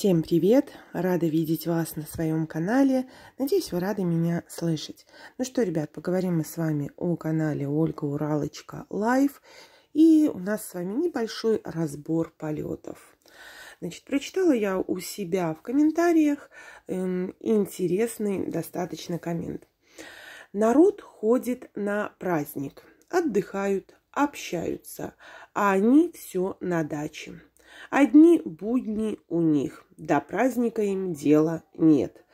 Всем привет! Рада видеть вас на своем канале. Надеюсь, вы рады меня слышать. Ну что, ребят, поговорим мы с вами о канале Ольга Уралочка Лайв. И у нас с вами небольшой разбор полетов. Значит, прочитала я у себя в комментариях эм, интересный достаточно коммент. Народ ходит на праздник, отдыхают, общаются, а они все на даче. Одни будни у них, до праздника им дела нет.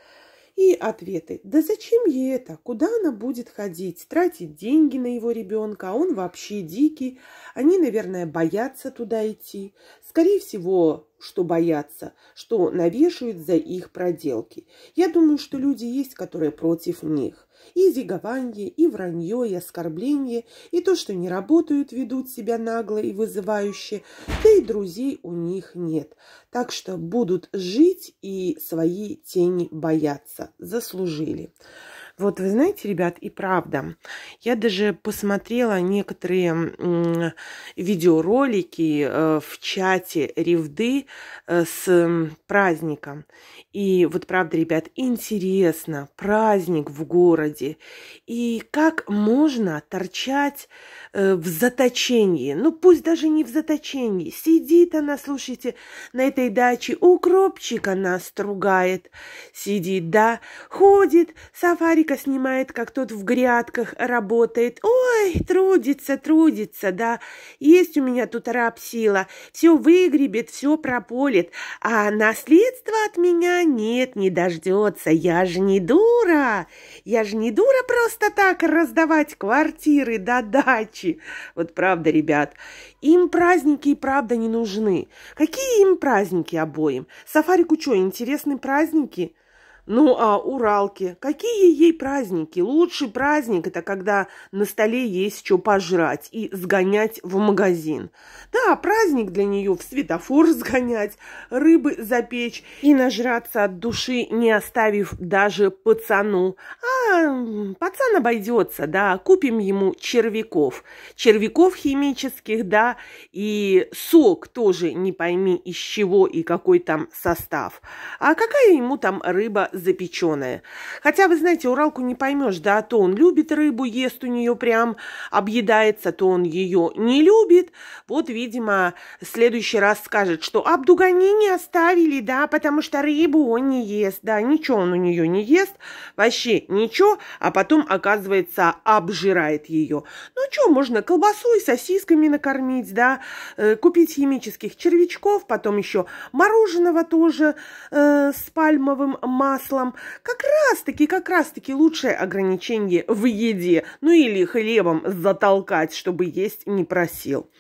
И ответы. Да зачем ей это? Куда она будет ходить? Тратить деньги на его ребенка? А он вообще дикий. Они, наверное, боятся туда идти. Скорее всего, что боятся, что навешают за их проделки. Я думаю, что люди есть, которые против них. И зигованье, и вранье, и оскорбление, и то, что не работают, ведут себя нагло и вызывающе, да и друзей у них нет. Так что будут жить и свои тени бояться. Заслужили. Вот вы знаете, ребят, и правда, я даже посмотрела некоторые видеоролики э, в чате Ревды э, с праздником. И вот правда, ребят, интересно, праздник в городе. И как можно торчать э, в заточении? Ну, пусть даже не в заточении. Сидит она, слушайте, на этой даче, укропчик она стругает. Сидит, да, ходит, сафари Ролика снимает, как тот в грядках работает. Ой, трудится, трудится, да. Есть у меня тут раб сила, Все выгребет, все прополит. А наследства от меня нет, не дождется. Я же не дура. Я же не дура просто так раздавать квартиры до дачи. Вот правда, ребят. Им праздники и правда не нужны. Какие им праздники обоим? Сафарику что, интересны праздники? Ну а Уралки, какие ей праздники? Лучший праздник – это когда на столе есть что пожрать и сгонять в магазин. Да, праздник для нее в светофор сгонять, рыбы запечь и нажраться от души, не оставив даже пацану. А пацан обойдется, да, купим ему червяков. Червяков химических, да, и сок тоже не пойми из чего и какой там состав. А какая ему там рыба запеченное. Хотя, вы знаете, Уралку не поймешь, да, то он любит рыбу, ест у нее прям, объедается, то он ее не любит. Вот, видимо, в следующий раз скажет, что обдугани не оставили, да, потому что рыбу он не ест, да, ничего он у нее не ест, вообще ничего, а потом, оказывается, обжирает ее. Ну, что, можно колбасой, сосисками накормить, да, э, купить химических червячков, потом еще мороженого тоже э, с пальмовым маслом, маслом. Как раз-таки, как раз-таки лучшее ограничение в еде, ну или хлебом затолкать, чтобы есть не просил.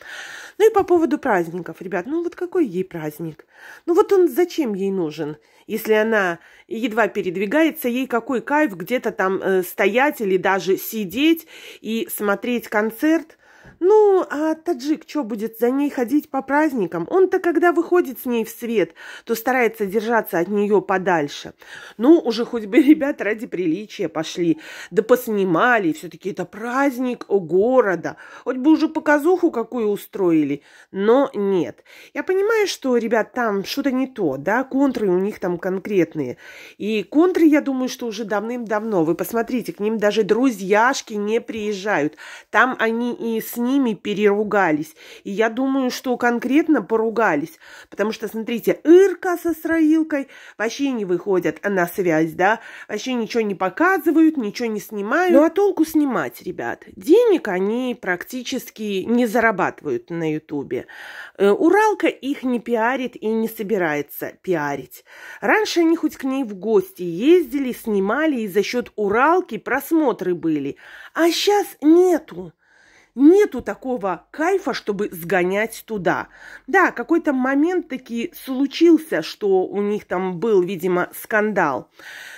Ну и по поводу праздников, ребят, ну вот какой ей праздник? Ну вот он зачем ей нужен? Если она едва передвигается, ей какой кайф где-то там э, стоять или даже сидеть и смотреть концерт – ну, а таджик что будет за ней ходить по праздникам? Он-то, когда выходит с ней в свет, то старается держаться от нее подальше. Ну, уже хоть бы ребята ради приличия пошли, да поснимали, все-таки это праздник города. Хоть бы уже показуху какую устроили, но нет. Я понимаю, что, ребят, там что-то не то, да, контры у них там конкретные. И контры, я думаю, что уже давным-давно. Вы посмотрите, к ним даже друзьяшки не приезжают. Там они и с ними переругались. И я думаю, что конкретно поругались. Потому что, смотрите, Ирка со Сраилкой вообще не выходят на связь, да, вообще ничего не показывают, ничего не снимают. Ну а толку снимать, ребят? Денег они практически не зарабатывают на Ютубе. Э, Уралка их не пиарит и не собирается пиарить. Раньше они хоть к ней в гости ездили, снимали, и за счет Уралки просмотры были. А сейчас нету нету такого кайфа, чтобы сгонять туда. Да, какой-то момент таки случился, что у них там был, видимо, скандал.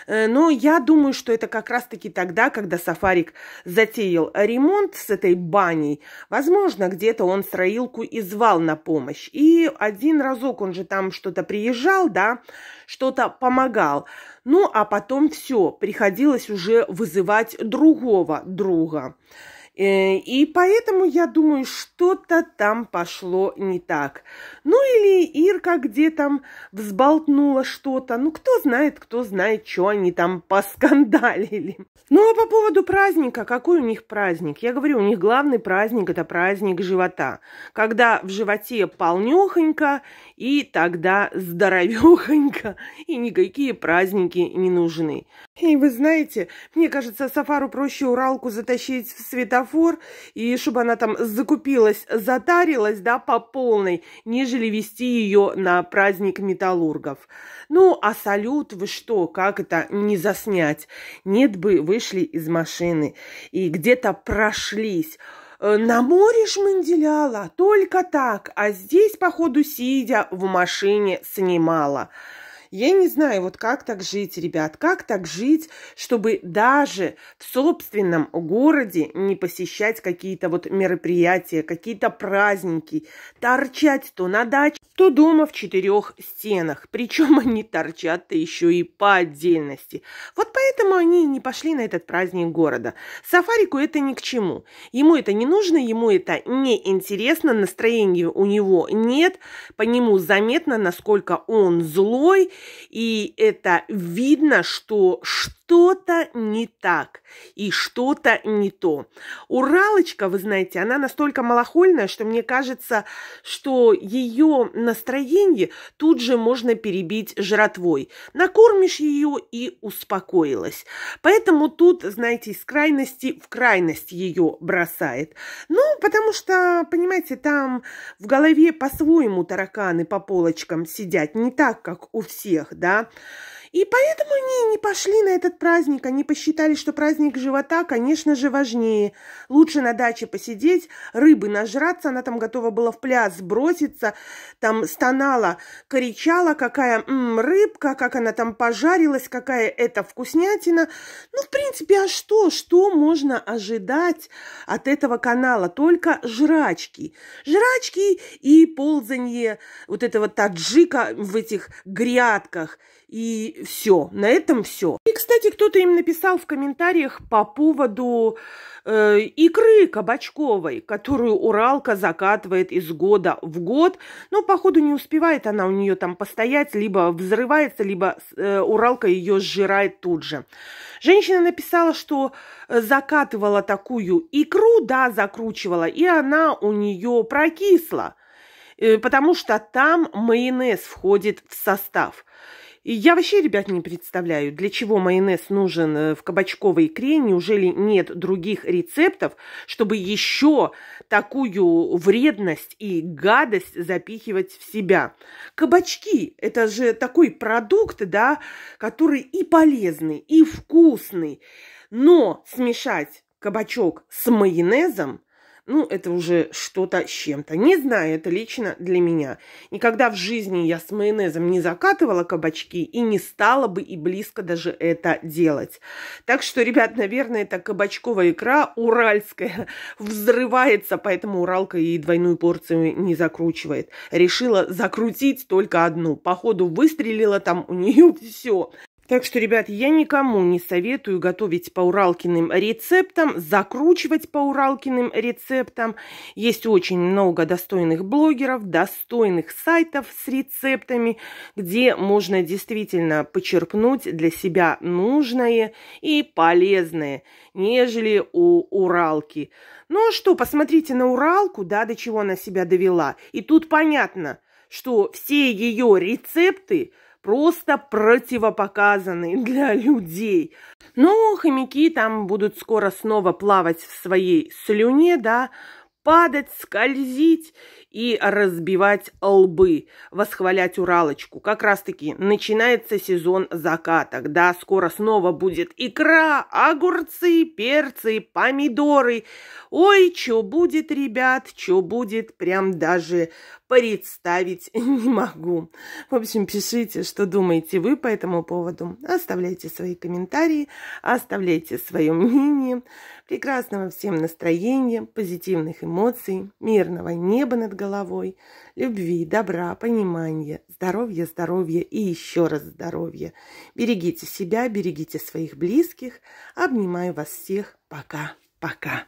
Э, но я думаю, что это как раз-таки тогда, когда Сафарик затеял ремонт с этой баней. Возможно, где-то он строилку и звал на помощь. И один разок он же там что-то приезжал, да, что-то помогал. Ну, а потом все, приходилось уже вызывать другого друга. Э, и поэтому я думаю, что-то там пошло не так. Ну или Ирка где там взболтнула что-то. Ну кто знает, кто знает, что они там поскандалили. Ну а по поводу праздника, какой у них праздник? Я говорю, у них главный праздник – это праздник живота. Когда в животе полнёхонько и тогда здоровёхонько. И никакие праздники не нужны. И вы знаете, мне кажется, Сафару проще Уралку затащить в светофор, светофор, и чтобы она там закупилась, затарилась, да, по полной, нежели вести ее на праздник металлургов. Ну, а салют, вы что, как это не заснять? Нет бы, вышли из машины и где-то прошлись. Э, на море шманделяла, только так, а здесь, походу, сидя, в машине снимала. Я не знаю, вот как так жить, ребят, как так жить, чтобы даже в собственном городе не посещать какие-то вот мероприятия, какие-то праздники, торчать то на даче, то дома в четырех стенах. Причем они торчат-то еще и по отдельности. Вот поэтому они не пошли на этот праздник города. Сафарику это ни к чему. Ему это не нужно, ему это не интересно, настроения у него нет, по нему заметно, насколько он злой, и это видно, что, что что-то не так и что-то не то. Уралочка, вы знаете, она настолько малохольная, что мне кажется, что ее настроение тут же можно перебить жратвой. Накормишь ее и успокоилась. Поэтому тут, знаете, из крайности в крайность ее бросает. Ну, потому что, понимаете, там в голове по-своему тараканы по полочкам сидят, не так, как у всех, да. И поэтому они не пошли на этот праздник. Они посчитали, что праздник живота, конечно же, важнее. Лучше на даче посидеть, рыбы нажраться. Она там готова была в пляс сброситься. Там стонала, кричала, какая м, рыбка, как она там пожарилась, какая это вкуснятина. Ну, в принципе, а что? Что можно ожидать от этого канала? Только жрачки. Жрачки и ползанье вот этого таджика в этих грядках. И все, на этом все. И, кстати, кто-то им написал в комментариях по поводу э, икры кабачковой, которую Уралка закатывает из года в год, но, походу, не успевает она у нее там постоять, либо взрывается, либо э, Уралка ее сжирает тут же. Женщина написала, что э, закатывала такую икру, да, закручивала, и она у нее прокисла, э, потому что там майонез входит в состав – и я вообще, ребят, не представляю, для чего майонез нужен э, в кабачковой икре. Неужели нет других рецептов, чтобы еще такую вредность и гадость запихивать в себя? Кабачки – это же такой продукт, да, который и полезный, и вкусный. Но смешать кабачок с майонезом – ну, это уже что-то с чем-то. Не знаю, это лично для меня. Никогда в жизни я с майонезом не закатывала кабачки и не стала бы и близко даже это делать. Так что, ребят, наверное, эта кабачковая икра уральская взрывается, поэтому уралка и двойную порцию не закручивает. Решила закрутить только одну. Походу выстрелила там у нее все. Так что, ребят, я никому не советую готовить по уралкиным рецептам, закручивать по уралкиным рецептам. Есть очень много достойных блогеров, достойных сайтов с рецептами, где можно действительно почерпнуть для себя нужное и полезное, нежели у уралки. Ну а что, посмотрите на уралку, да, до чего она себя довела. И тут понятно, что все ее рецепты – просто противопоказанный для людей. Но хомяки там будут скоро снова плавать в своей слюне, да, падать, скользить и разбивать лбы, восхвалять Уралочку. Как раз-таки начинается сезон заката, да, скоро снова будет икра, огурцы, перцы, помидоры. Ой, что будет, ребят, что будет, прям даже представить не могу. В общем, пишите, что думаете вы по этому поводу. Оставляйте свои комментарии, оставляйте свое мнение прекрасного всем настроения, позитивных эмоций, мирного неба над головой, любви, добра, понимания, здоровья, здоровья и еще раз здоровья. Берегите себя, берегите своих близких. Обнимаю вас всех. Пока-пока.